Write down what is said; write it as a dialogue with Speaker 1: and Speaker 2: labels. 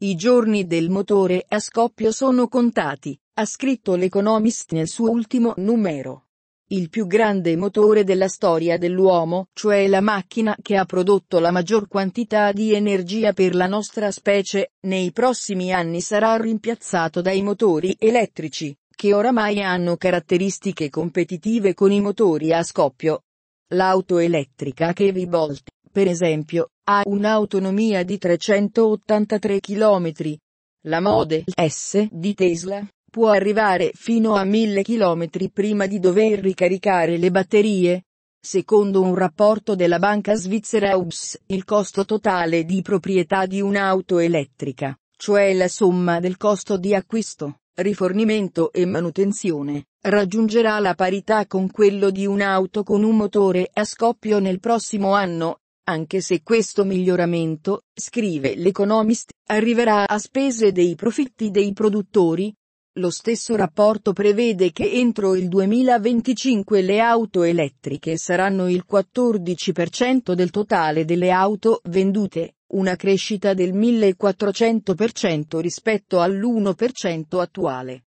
Speaker 1: I giorni del motore a scoppio sono contati, ha scritto l'Economist nel suo ultimo numero. Il più grande motore della storia dell'uomo, cioè la macchina che ha prodotto la maggior quantità di energia per la nostra specie, nei prossimi anni sarà rimpiazzato dai motori elettrici, che oramai hanno caratteristiche competitive con i motori a scoppio. L'auto elettrica che vi Bolt per esempio, ha un'autonomia di 383 km. La Model S di Tesla può arrivare fino a 1000 km prima di dover ricaricare le batterie. Secondo un rapporto della banca svizzera UBS, il costo totale di proprietà di un'auto elettrica, cioè la somma del costo di acquisto, rifornimento e manutenzione, raggiungerà la parità con quello di un'auto con un motore a scoppio nel prossimo anno, anche se questo miglioramento, scrive l'Economist, arriverà a spese dei profitti dei produttori. Lo stesso rapporto prevede che entro il 2025 le auto elettriche saranno il 14% del totale delle auto vendute, una crescita del 1400% rispetto all'1% attuale.